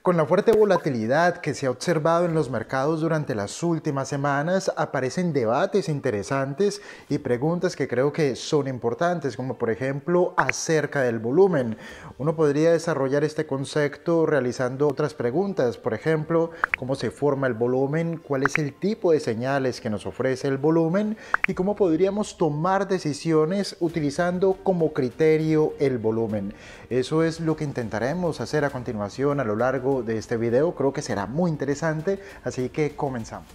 Con la fuerte volatilidad que se ha observado en los mercados durante las últimas semanas, aparecen debates interesantes y preguntas que creo que son importantes, como por ejemplo acerca del volumen. Uno podría desarrollar este concepto realizando otras preguntas, por ejemplo, cómo se forma el volumen, cuál es el tipo de señales que nos ofrece el volumen y cómo podríamos tomar decisiones utilizando como criterio el volumen. Eso es lo que intentaremos hacer a continuación a lo largo de este video. Creo que será muy interesante, así que comenzamos.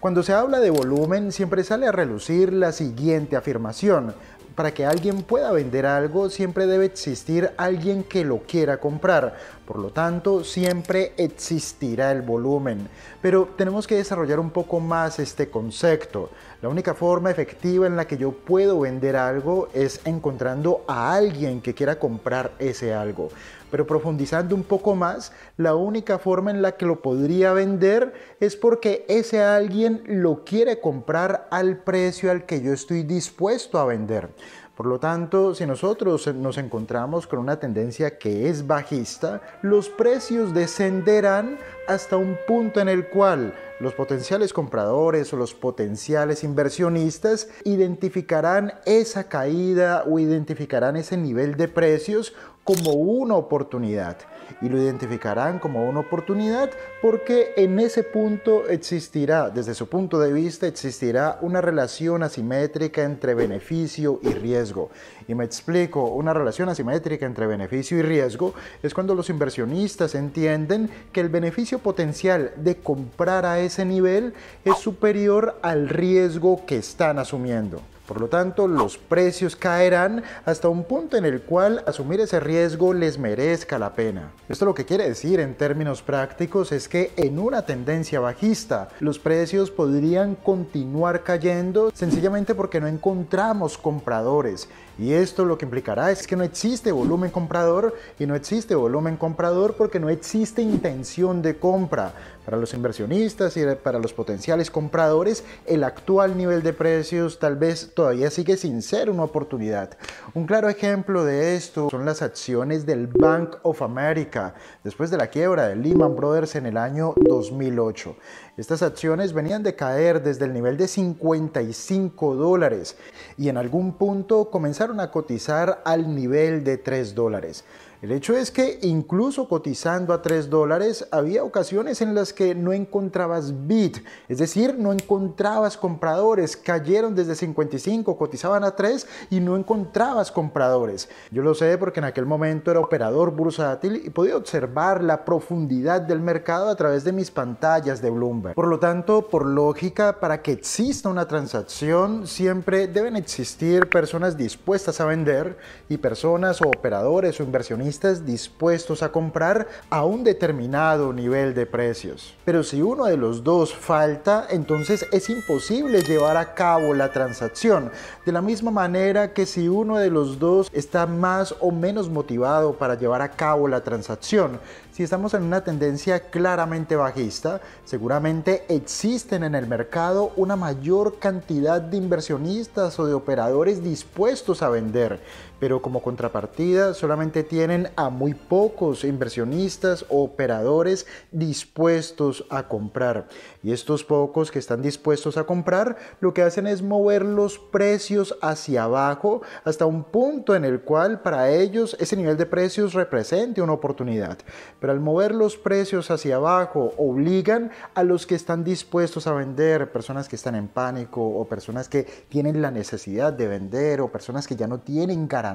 Cuando se habla de volumen, siempre sale a relucir la siguiente afirmación para que alguien pueda vender algo, siempre debe existir alguien que lo quiera comprar. Por lo tanto, siempre existirá el volumen. Pero tenemos que desarrollar un poco más este concepto. La única forma efectiva en la que yo puedo vender algo es encontrando a alguien que quiera comprar ese algo. Pero profundizando un poco más, la única forma en la que lo podría vender es porque ese alguien lo quiere comprar al precio al que yo estoy dispuesto a vender. Por lo tanto, si nosotros nos encontramos con una tendencia que es bajista, los precios descenderán hasta un punto en el cual los potenciales compradores o los potenciales inversionistas identificarán esa caída o identificarán ese nivel de precios como una oportunidad y lo identificarán como una oportunidad porque en ese punto existirá, desde su punto de vista, existirá una relación asimétrica entre beneficio y riesgo. Y me explico, una relación asimétrica entre beneficio y riesgo es cuando los inversionistas entienden que el beneficio potencial de comprar a ese nivel es superior al riesgo que están asumiendo. Por lo tanto, los precios caerán hasta un punto en el cual asumir ese riesgo les merezca la pena. Esto lo que quiere decir en términos prácticos es que en una tendencia bajista, los precios podrían continuar cayendo sencillamente porque no encontramos compradores. Y esto lo que implicará es que no existe volumen comprador y no existe volumen comprador porque no existe intención de compra. Para los inversionistas y para los potenciales compradores, el actual nivel de precios tal vez todavía sigue sin ser una oportunidad. Un claro ejemplo de esto son las acciones del Bank of America después de la quiebra de Lehman Brothers en el año 2008. Estas acciones venían de caer desde el nivel de 55 dólares y en algún punto comenzaron a cotizar al nivel de 3 dólares. El hecho es que incluso cotizando a 3 dólares había ocasiones en las que no encontrabas bid, es decir, no encontrabas compradores, cayeron desde 55, cotizaban a 3 y no encontrabas compradores. Yo lo sé porque en aquel momento era operador bursátil y podía observar la profundidad del mercado a través de mis pantallas de Bloomberg. Por lo tanto, por lógica, para que exista una transacción siempre deben existir personas dispuestas a vender y personas o operadores o inversionistas dispuestos a comprar a un determinado nivel de precios. Pero si uno de los dos falta, entonces es imposible llevar a cabo la transacción. De la misma manera que si uno de los dos está más o menos motivado para llevar a cabo la transacción, si estamos en una tendencia claramente bajista, seguramente existen en el mercado una mayor cantidad de inversionistas o de operadores dispuestos a vender pero como contrapartida solamente tienen a muy pocos inversionistas o operadores dispuestos a comprar. Y estos pocos que están dispuestos a comprar lo que hacen es mover los precios hacia abajo hasta un punto en el cual para ellos ese nivel de precios represente una oportunidad. Pero al mover los precios hacia abajo obligan a los que están dispuestos a vender, personas que están en pánico o personas que tienen la necesidad de vender o personas que ya no tienen garantía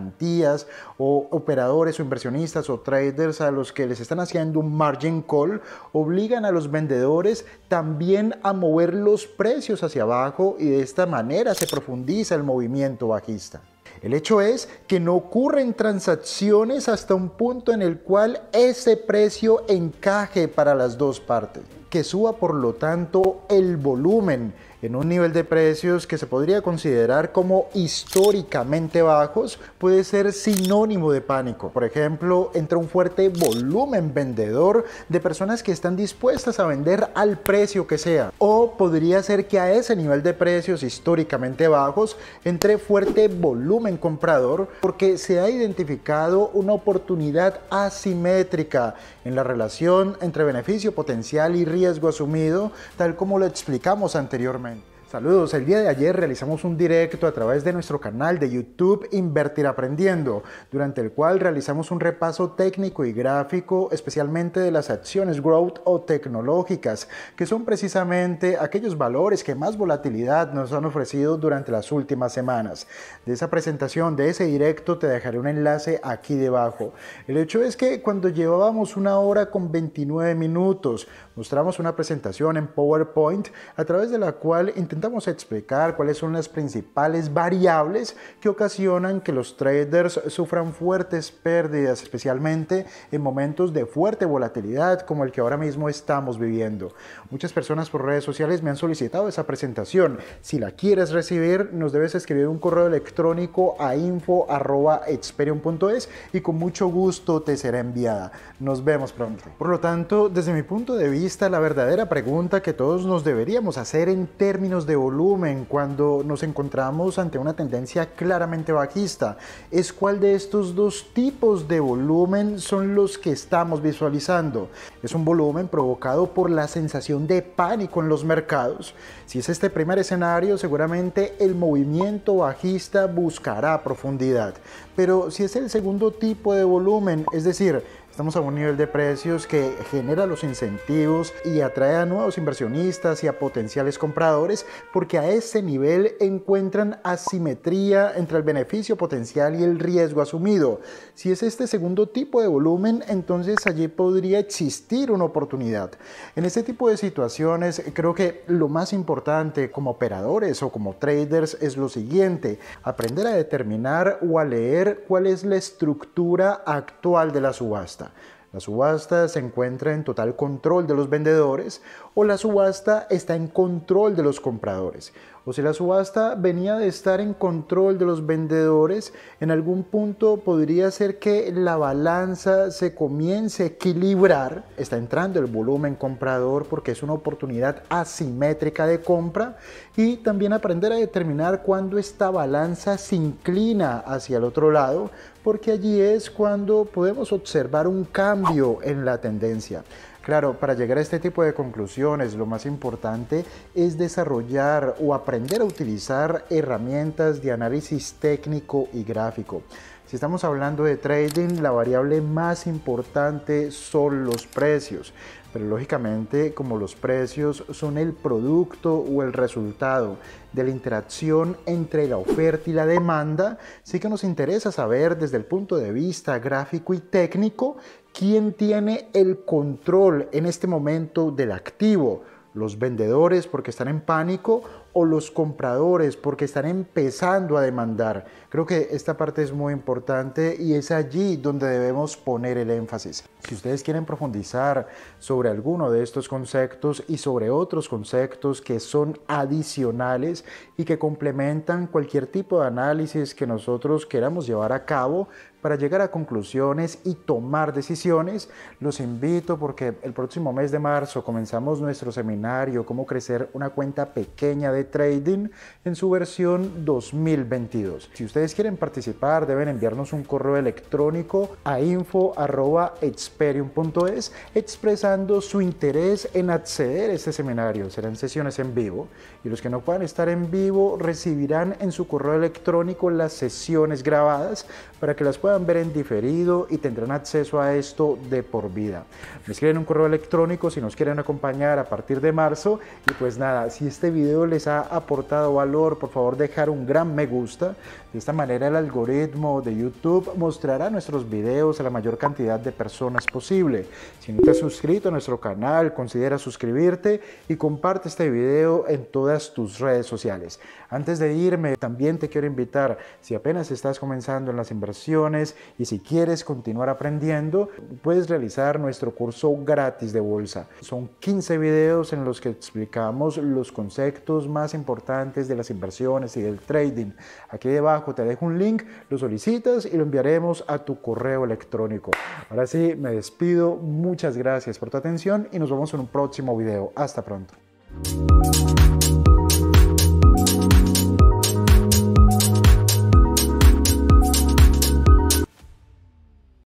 o operadores o inversionistas o traders a los que les están haciendo un margin call obligan a los vendedores también a mover los precios hacia abajo y de esta manera se profundiza el movimiento bajista. El hecho es que no ocurren transacciones hasta un punto en el cual ese precio encaje para las dos partes, que suba por lo tanto el volumen en un nivel de precios que se podría considerar como históricamente bajos, puede ser sinónimo de pánico. Por ejemplo, entre un fuerte volumen vendedor de personas que están dispuestas a vender al precio que sea. O podría ser que a ese nivel de precios históricamente bajos entre fuerte volumen comprador porque se ha identificado una oportunidad asimétrica en la relación entre beneficio potencial y riesgo asumido, tal como lo explicamos anteriormente. Saludos, el día de ayer realizamos un directo a través de nuestro canal de YouTube Invertir Aprendiendo, durante el cual realizamos un repaso técnico y gráfico especialmente de las acciones growth o tecnológicas, que son precisamente aquellos valores que más volatilidad nos han ofrecido durante las últimas semanas. De esa presentación, de ese directo, te dejaré un enlace aquí debajo. El hecho es que cuando llevábamos una hora con 29 minutos, mostramos una presentación en PowerPoint a través de la cual intentamos a explicar cuáles son las principales variables que ocasionan que los traders sufran fuertes pérdidas, especialmente en momentos de fuerte volatilidad como el que ahora mismo estamos viviendo. Muchas personas por redes sociales me han solicitado esa presentación. Si la quieres recibir, nos debes escribir un correo electrónico a info.experion.es y con mucho gusto te será enviada. Nos vemos pronto. Por lo tanto, desde mi punto de vista, la verdadera pregunta que todos nos deberíamos hacer en términos de de volumen, cuando nos encontramos ante una tendencia claramente bajista, es cuál de estos dos tipos de volumen son los que estamos visualizando. Es un volumen provocado por la sensación de pánico en los mercados. Si es este primer escenario, seguramente el movimiento bajista buscará profundidad. Pero si es el segundo tipo de volumen, es decir, Estamos a un nivel de precios que genera los incentivos y atrae a nuevos inversionistas y a potenciales compradores porque a ese nivel encuentran asimetría entre el beneficio potencial y el riesgo asumido. Si es este segundo tipo de volumen, entonces allí podría existir una oportunidad. En este tipo de situaciones creo que lo más importante como operadores o como traders es lo siguiente, aprender a determinar o a leer cuál es la estructura actual de la subasta. La subasta se encuentra en total control de los vendedores o la subasta está en control de los compradores o si la subasta venía de estar en control de los vendedores, en algún punto podría ser que la balanza se comience a equilibrar. Está entrando el volumen comprador porque es una oportunidad asimétrica de compra y también aprender a determinar cuándo esta balanza se inclina hacia el otro lado porque allí es cuando podemos observar un cambio en la tendencia. Claro, para llegar a este tipo de conclusiones, lo más importante es desarrollar o aprender a utilizar herramientas de análisis técnico y gráfico. Si estamos hablando de trading, la variable más importante son los precios. Pero lógicamente, como los precios son el producto o el resultado de la interacción entre la oferta y la demanda, sí que nos interesa saber desde el punto de vista gráfico y técnico ¿Quién tiene el control en este momento del activo? ¿Los vendedores porque están en pánico o los compradores porque están empezando a demandar? Creo que esta parte es muy importante y es allí donde debemos poner el énfasis. Si ustedes quieren profundizar sobre alguno de estos conceptos y sobre otros conceptos que son adicionales y que complementan cualquier tipo de análisis que nosotros queramos llevar a cabo, para llegar a conclusiones y tomar decisiones, los invito porque el próximo mes de marzo comenzamos nuestro seminario Cómo crecer una cuenta pequeña de trading en su versión 2022. Si ustedes quieren participar, deben enviarnos un correo electrónico a info@experium.es expresando su interés en acceder a este seminario. Serán sesiones en vivo y los que no puedan estar en vivo recibirán en su correo electrónico las sesiones grabadas para que las puedan ver en diferido y tendrán acceso a esto de por vida. Me escriben un correo electrónico si nos quieren acompañar a partir de marzo y pues nada, si este video les ha aportado valor, por favor dejar un gran me gusta. De esta manera el algoritmo de YouTube mostrará nuestros videos a la mayor cantidad de personas posible. Si no te has suscrito a nuestro canal, considera suscribirte y comparte este video en todas tus redes sociales. Antes de irme, también te quiero invitar, si apenas estás comenzando en las inversiones, y si quieres continuar aprendiendo, puedes realizar nuestro curso gratis de bolsa. Son 15 videos en los que explicamos los conceptos más importantes de las inversiones y del trading. Aquí debajo te dejo un link, lo solicitas y lo enviaremos a tu correo electrónico. Ahora sí, me despido. Muchas gracias por tu atención y nos vemos en un próximo video. Hasta pronto.